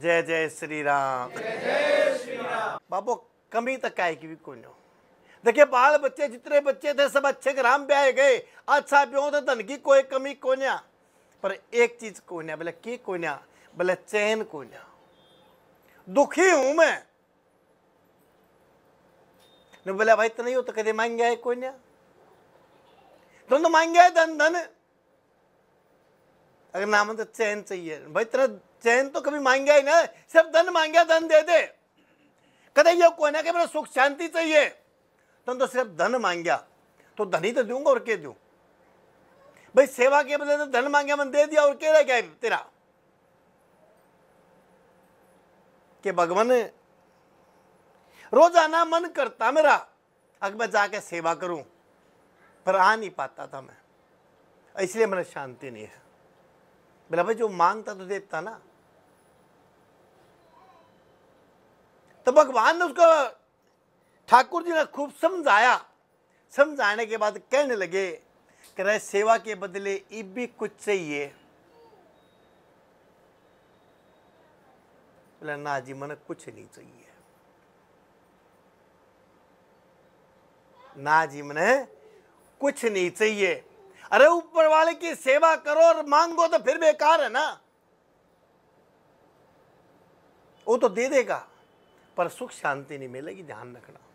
जय जय श्री राम बाबो कमी तक आए की भी कोई देखिए बाल बच्चे जितने बच्चे थे सब अच्छे ग्राम पे आए गए अच्छा ब्यो तो धन की कोई कमी कोन्या पर एक चीज कोन्या बोले की कोन्या बोले चैन कोन्या दुखी हूं मैं ने बोला भाई तो नहीं हो तो कदे मांग गया कोन्या तुम तो मांग गया धन धन अगर नाम तो चैन चाहिए भाई तेरा चैन तो कभी मांगा ही ना सब धन मांगा धन दे दे कद ये कोई ना कि मेरा सुख शांति चाहिए तुम तो, तो सिर्फ धन मांगा तो धन ही तो दूंगा और क्या दू भाई सेवा के बदले तो धन मांगा मैंने दे दिया और क्या रह गया तेरा कि भगवान रोजाना मन करता मेरा अगर मैं जाके सेवा करूं पर आ नहीं पाता था मैं इसलिए मेरा शांति नहीं है बोला भाई जो मांगता तो देता ना तो भगवान ने उसको ठाकुर जी ने खूब समझाया समझाने के बाद कहने लगे रहे सेवा के बदले ये भी कुछ चाहिए बोला ना जी मन कुछ नहीं चाहिए ना जी मैंने कुछ नहीं चाहिए अरे ऊपर वाले की सेवा करो और मांगो तो फिर बेकार है ना वो तो दे देगा पर सुख शांति नहीं मिलेगी ध्यान रखना